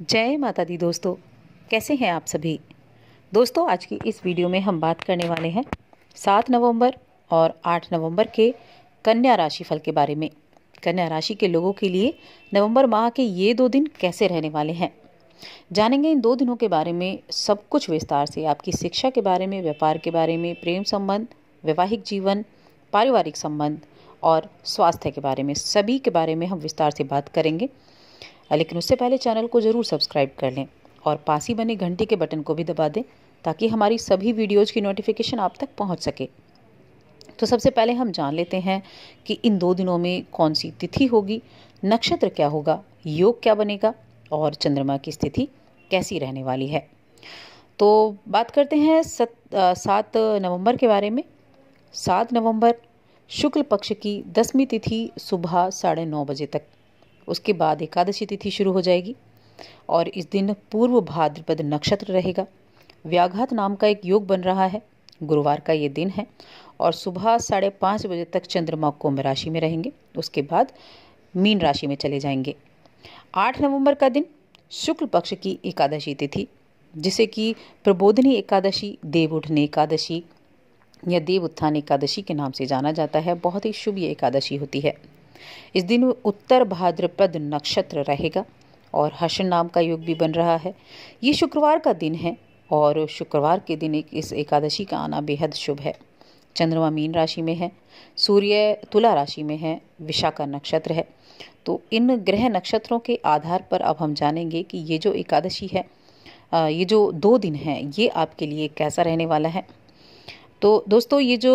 जय माता दी दोस्तों कैसे हैं आप सभी दोस्तों आज की इस वीडियो में हम बात करने वाले हैं सात नवंबर और आठ नवंबर के कन्या राशि फल के बारे में कन्या राशि के लोगों के लिए नवंबर माह के ये दो दिन कैसे रहने वाले हैं जानेंगे इन दो दिनों के बारे में सब कुछ विस्तार से आपकी शिक्षा के बारे में व्यापार के बारे में प्रेम संबंध वैवाहिक जीवन पारिवारिक संबंध और स्वास्थ्य के बारे में सभी के बारे में हम विस्तार से बात करेंगे हाँ, लेकिन उससे पहले चैनल को ज़रूर सब्सक्राइब कर लें और पास ही बने घंटी के बटन को भी दबा दें ताकि हमारी सभी वीडियोज़ की नोटिफिकेशन आप तक पहुँच सके तो सबसे पहले हम जान लेते हैं कि इन दो दिनों में कौन सी तिथि होगी नक्षत्र क्या होगा योग क्या बनेगा और चंद्रमा की स्थिति कैसी रहने वाली है तो बात करते हैं सत सात नवंबर के बारे में सात नवंबर शुक्ल पक्ष की दसवीं तिथि सुबह साढ़े नौ बजे तक उसके बाद एकादशी तिथि शुरू हो जाएगी और इस दिन पूर्व भाद्रपद नक्षत्र रहेगा व्याघात नाम का एक योग बन रहा है गुरुवार का ये दिन है और सुबह साढ़े पाँच बजे तक चंद्रमा कुंभ राशि में रहेंगे उसके बाद मीन राशि में चले जाएंगे आठ नवंबर का दिन शुक्ल पक्ष की एकादशी तिथि जिसे कि प्रबोधनी एकादशी देव उठने एकादशी या देव उत्थान एकादशी के नाम से जाना जाता है बहुत ही शुभ ये एकादशी होती है इस दिन उत्तर भाद्रपद नक्षत्र रहेगा और हर्ष नाम का योग भी बन रहा है ये शुक्रवार का दिन है और शुक्रवार के दिन एक इस एकादशी का आना बेहद शुभ है चंद्रमा मीन राशि में है सूर्य तुला राशि में है विशाखा नक्षत्र है तो इन ग्रह नक्षत्रों के आधार पर अब हम जानेंगे कि ये जो एकादशी है ये जो दो दिन है ये आपके लिए कैसा रहने वाला है तो दोस्तों ये जो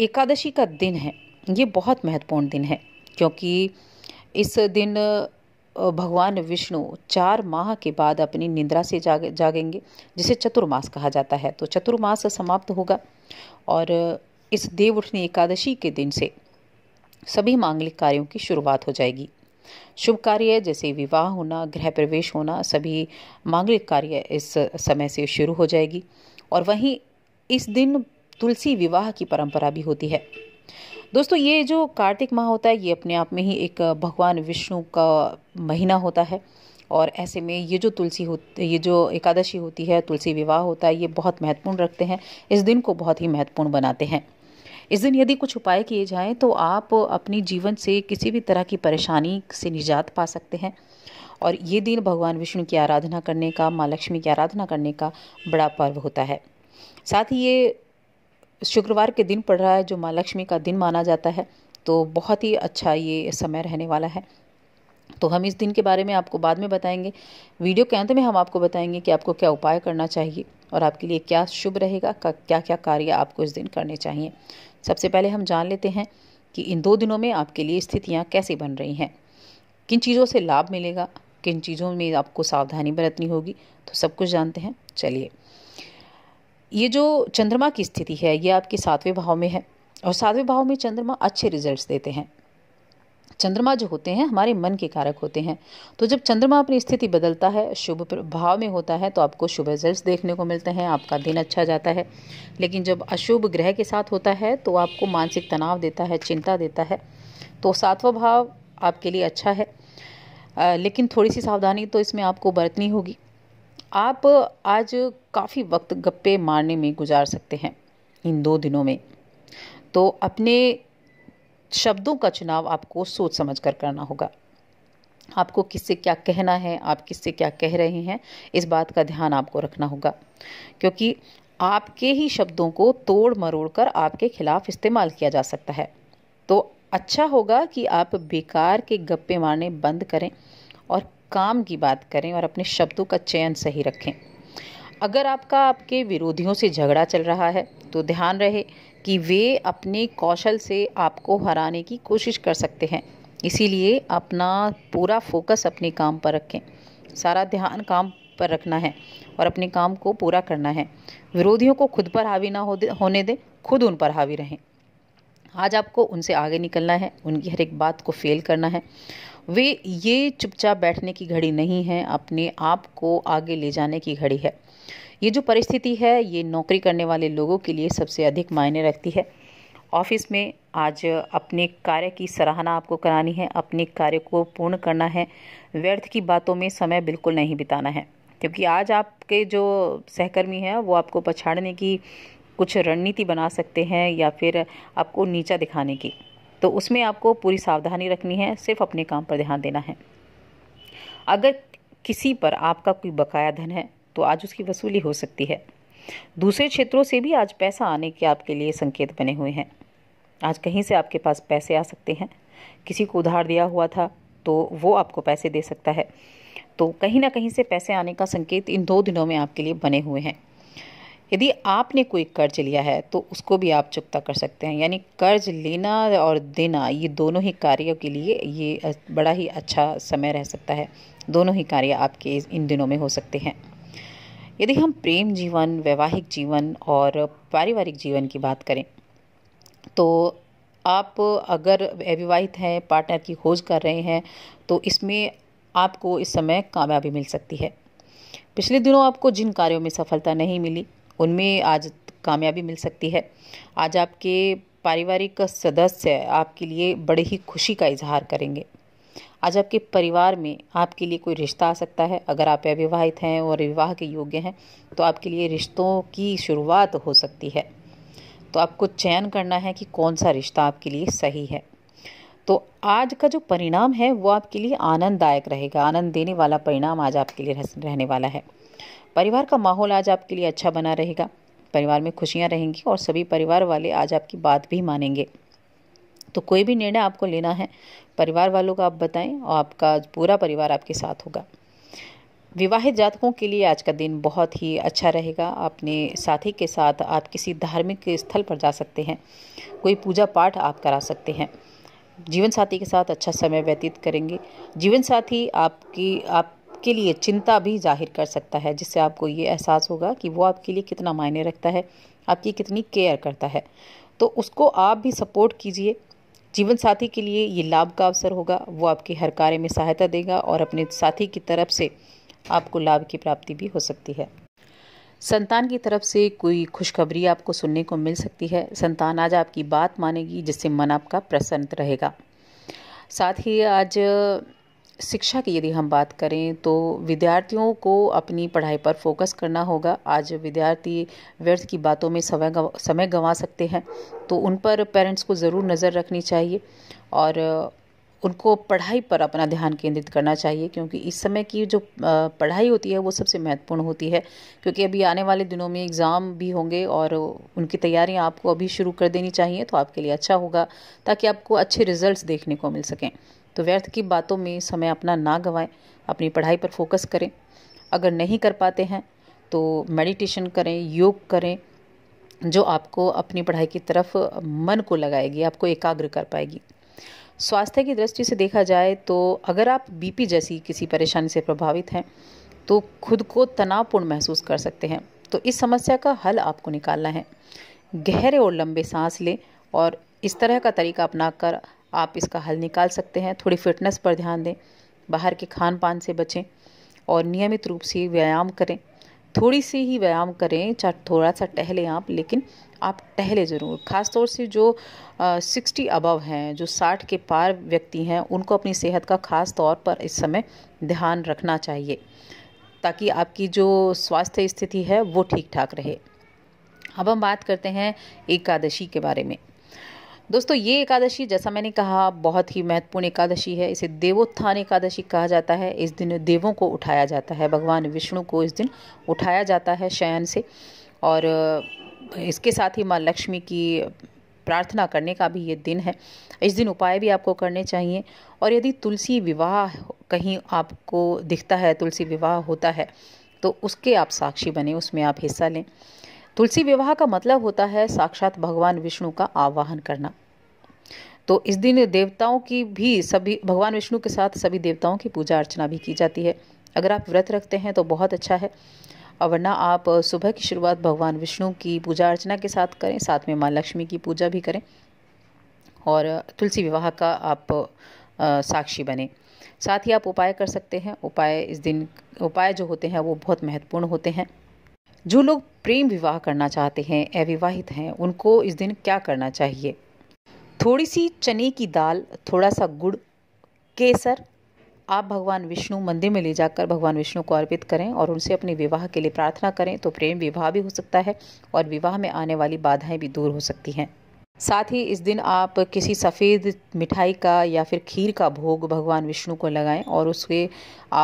एकादशी का दिन है ये बहुत महत्वपूर्ण दिन है क्योंकि इस दिन भगवान विष्णु चार माह के बाद अपनी निंद्रा से जाग जागेंगे जिसे चतुर्मास कहा जाता है तो चतुर्मास समाप्त होगा और इस देव उठनी एकादशी के दिन से सभी मांगलिक कार्यों की शुरुआत हो जाएगी शुभ कार्य जैसे विवाह होना गृह प्रवेश होना सभी मांगलिक कार्य इस समय से शुरू हो जाएगी और वहीं इस दिन तुलसी विवाह की परंपरा भी होती है दोस्तों ये जो कार्तिक माह होता है ये अपने आप में ही एक भगवान विष्णु का महीना होता है और ऐसे में ये जो तुलसी हो ये जो एकादशी होती है तुलसी विवाह होता है ये बहुत महत्वपूर्ण रखते हैं इस दिन को बहुत ही महत्वपूर्ण बनाते हैं इस दिन यदि कुछ उपाय किए जाएं तो आप अपनी जीवन से किसी भी तरह की परेशानी से निजात पा सकते हैं और ये दिन भगवान विष्णु की आराधना करने का माँ लक्ष्मी की आराधना करने का बड़ा पर्व होता है साथ ही ये शुक्रवार के दिन पड़ रहा है जो माँ लक्ष्मी का दिन माना जाता है तो बहुत ही अच्छा ये समय रहने वाला है तो हम इस दिन के बारे में आपको बाद में बताएंगे वीडियो के अंत में हम आपको बताएंगे कि आपको क्या उपाय करना चाहिए और आपके लिए क्या शुभ रहेगा क्या क्या कार्य आपको इस दिन करने चाहिए सबसे पहले हम जान लेते हैं कि इन दो दिनों में आपके लिए स्थितियाँ कैसे बन रही हैं किन चीज़ों से लाभ मिलेगा किन चीज़ों में आपको सावधानी बरतनी होगी तो सब कुछ जानते हैं चलिए ये जो चंद्रमा की स्थिति है ये आपके सातवें भाव में है और सातवें भाव में चंद्रमा अच्छे रिजल्ट्स देते हैं चंद्रमा जो होते हैं हमारे मन के कारक होते हैं तो जब चंद्रमा अपनी स्थिति बदलता है शुभ भाव में होता है तो आपको शुभ रिजल्ट देखने को मिलते हैं आपका दिन अच्छा जाता है लेकिन जब अशुभ ग्रह के साथ होता है तो आपको मानसिक तनाव देता है चिंता देता है तो सातवा भाव आपके लिए अच्छा है आ, लेकिन थोड़ी सी सावधानी तो इसमें आपको बरतनी होगी आप आज काफ़ी वक्त गप्पे मारने में गुजार सकते हैं इन दो दिनों में तो अपने शब्दों का चुनाव आपको सोच समझ कर करना होगा आपको किससे क्या कहना है आप किससे क्या कह रहे हैं इस बात का ध्यान आपको रखना होगा क्योंकि आपके ही शब्दों को तोड़ मरोड़ कर आपके खिलाफ इस्तेमाल किया जा सकता है तो अच्छा होगा कि आप बेकार के गप्पे मारने बंद करें काम की बात करें और अपने शब्दों का चयन सही रखें अगर आपका आपके विरोधियों से झगड़ा चल रहा है तो ध्यान रहे कि वे अपने कौशल से आपको हराने की कोशिश कर सकते हैं इसीलिए अपना पूरा फोकस अपने काम पर रखें सारा ध्यान काम पर रखना है और अपने काम को पूरा करना है विरोधियों को खुद पर हावी ना होने दें खुद उन पर हावी रहें आज आपको उनसे आगे निकलना है उनकी हर एक बात को फेल करना है वे ये चुपचाप बैठने की घड़ी नहीं है अपने आप को आगे ले जाने की घड़ी है ये जो परिस्थिति है ये नौकरी करने वाले लोगों के लिए सबसे अधिक मायने रखती है ऑफिस में आज अपने कार्य की सराहना आपको करानी है अपने कार्य को पूर्ण करना है व्यर्थ की बातों में समय बिल्कुल नहीं बिताना है क्योंकि आज आपके जो सहकर्मी हैं वो आपको पछाड़ने की कुछ रणनीति बना सकते हैं या फिर आपको नीचा दिखाने की तो उसमें आपको पूरी सावधानी रखनी है सिर्फ अपने काम पर ध्यान देना है अगर किसी पर आपका कोई बकाया धन है तो आज उसकी वसूली हो सकती है दूसरे क्षेत्रों से भी आज पैसा आने के आपके लिए संकेत बने हुए हैं आज कहीं से आपके पास पैसे आ सकते हैं किसी को उधार दिया हुआ था तो वो आपको पैसे दे सकता है तो कहीं ना कहीं से पैसे आने का संकेत इन दो दिनों में आपके लिए बने हुए हैं यदि आपने कोई कर्ज लिया है तो उसको भी आप चुकता कर सकते हैं यानी कर्ज लेना और देना ये दोनों ही कार्यों के लिए ये बड़ा ही अच्छा समय रह सकता है दोनों ही कार्य आपके इन दिनों में हो सकते हैं यदि हम प्रेम जीवन वैवाहिक जीवन और पारिवारिक जीवन की बात करें तो आप अगर अविवाहित हैं पार्टनर की खोज कर रहे हैं तो इसमें आपको इस समय कामयाबी मिल सकती है पिछले दिनों आपको जिन कार्यों में सफलता नहीं मिली उनमें आज कामयाबी मिल सकती है आज आपके पारिवारिक सदस्य आपके लिए बड़े ही खुशी का इजहार करेंगे आज आपके परिवार में आपके लिए कोई रिश्ता आ सकता है अगर आप अविवाहित हैं और विवाह के योग्य हैं तो आपके लिए रिश्तों की शुरुआत हो सकती है तो आपको चयन करना है कि कौन सा रिश्ता आपके लिए सही है तो आज का जो परिणाम है वो आपके लिए आनंददायक रहेगा आनंद देने वाला परिणाम आज आपके लिए रहने वाला है परिवार का माहौल आज आपके लिए अच्छा बना रहेगा परिवार में खुशियाँ रहेंगी और सभी परिवार वाले आज आपकी बात भी मानेंगे तो कोई भी निर्णय आपको लेना है परिवार वालों को आप बताएं और आपका पूरा परिवार आपके साथ होगा विवाहित जातकों के लिए आज का दिन बहुत ही अच्छा रहेगा अपने साथी के साथ आप किसी धार्मिक स्थल पर जा सकते हैं कोई पूजा पाठ आप करा सकते हैं जीवन साथी के साथ अच्छा समय व्यतीत करेंगे जीवन साथी आपकी आप के लिए चिंता भी जाहिर कर सकता है जिससे आपको ये एहसास होगा कि वो आपके लिए कितना मायने रखता है आपकी कितनी केयर करता है तो उसको आप भी सपोर्ट कीजिए जीवन साथी के लिए ये लाभ का अवसर होगा वो आपके हर कार्य में सहायता देगा और अपने साथी की तरफ से आपको लाभ की प्राप्ति भी हो सकती है संतान की तरफ से कोई खुशखबरी आपको सुनने को मिल सकती है संतान आज आपकी बात मानेगी जिससे मन आपका प्रसन्न रहेगा साथ ही आज शिक्षा की यदि हम बात करें तो विद्यार्थियों को अपनी पढ़ाई पर फोकस करना होगा आज विद्यार्थी व्यर्थ की बातों में समय गवा, समय गंवा सकते हैं तो उन पर पेरेंट्स को ज़रूर नज़र रखनी चाहिए और उनको पढ़ाई पर अपना ध्यान केंद्रित करना चाहिए क्योंकि इस समय की जो पढ़ाई होती है वो सबसे महत्वपूर्ण होती है क्योंकि अभी आने वाले दिनों में एग्ज़ाम भी होंगे और उनकी तैयारियां आपको अभी शुरू कर देनी चाहिए तो आपके लिए अच्छा होगा ताकि आपको अच्छे रिजल्ट्स देखने को मिल सकें तो व्यर्थ की बातों में समय अपना ना गवाएं अपनी पढ़ाई पर फोकस करें अगर नहीं कर पाते हैं तो मेडिटेशन करें योग करें जो आपको अपनी पढ़ाई की तरफ मन को लगाएगी आपको एकाग्र कर पाएगी स्वास्थ्य की दृष्टि से देखा जाए तो अगर आप बीपी जैसी किसी परेशानी से प्रभावित हैं तो खुद को तनावपूर्ण महसूस कर सकते हैं तो इस समस्या का हल आपको निकालना है गहरे और लंबे सांस लें और इस तरह का तरीका अपनाकर आप इसका हल निकाल सकते हैं थोड़ी फिटनेस पर ध्यान दें बाहर के खान पान से बचें और नियमित रूप से व्यायाम करें थोड़ी सी ही व्यायाम करें चाहे थोड़ा सा टहलें आप लेकिन आप टहले ज़रूर ख़ासतौर से जो सिक्सटी अबव हैं जो साठ के पार व्यक्ति हैं उनको अपनी सेहत का ख़ास तौर पर इस समय ध्यान रखना चाहिए ताकि आपकी जो स्वास्थ्य स्थिति है वो ठीक ठाक रहे अब हम बात करते हैं एकादशी के बारे में दोस्तों ये एकादशी जैसा मैंने कहा बहुत ही महत्वपूर्ण एकादशी है इसे देवोत्थान एकादशी कहा जाता है इस दिन देवों को उठाया जाता है भगवान विष्णु को इस दिन उठाया जाता है शयन से और इसके साथ ही माँ लक्ष्मी की प्रार्थना करने का भी ये दिन है इस दिन उपाय भी आपको करने चाहिए और यदि तुलसी विवाह कहीं आपको दिखता है तुलसी विवाह होता है तो उसके आप साक्षी बने उसमें आप हिस्सा लें तुलसी विवाह का मतलब होता है साक्षात भगवान विष्णु का आवाहन करना तो इस दिन देवताओं की भी सभी भगवान विष्णु के साथ सभी देवताओं की पूजा अर्चना भी की जाती है अगर आप व्रत रखते हैं तो बहुत अच्छा है और वरना आप सुबह की शुरुआत भगवान विष्णु की पूजा अर्चना के साथ करें साथ में माँ लक्ष्मी की पूजा भी करें और तुलसी विवाह का आप साक्षी बने साथ ही आप उपाय कर सकते हैं उपाय इस दिन उपाय जो होते हैं वो बहुत महत्वपूर्ण होते हैं जो लोग प्रेम विवाह करना चाहते हैं अविवाहित हैं उनको इस दिन क्या करना चाहिए थोड़ी सी चने की दाल थोड़ा सा गुड़ केसर आप भगवान विष्णु मंदिर में ले जाकर भगवान विष्णु को अर्पित करें और उनसे अपने विवाह के लिए प्रार्थना करें तो प्रेम विवाह भी हो सकता है और विवाह में आने वाली बाधाएं भी दूर हो सकती हैं साथ ही इस दिन आप किसी सफ़ेद मिठाई का या फिर खीर का भोग भगवान विष्णु को लगाएं और उसके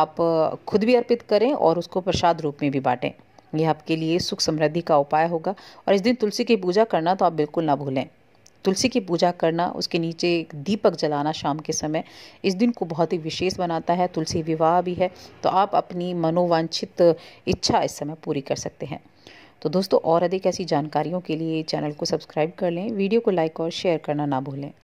आप खुद भी अर्पित करें और उसको प्रसाद रूप में भी बांटें यह आपके लिए सुख समृद्धि का उपाय होगा और इस दिन तुलसी की पूजा करना तो आप बिल्कुल ना भूलें तुलसी की पूजा करना उसके नीचे एक दीपक जलाना शाम के समय इस दिन को बहुत ही विशेष बनाता है तुलसी विवाह भी है तो आप अपनी मनोवांछित इच्छा इस समय पूरी कर सकते हैं तो दोस्तों और अधिक ऐसी जानकारियों के लिए चैनल को सब्सक्राइब कर लें वीडियो को लाइक और शेयर करना ना भूलें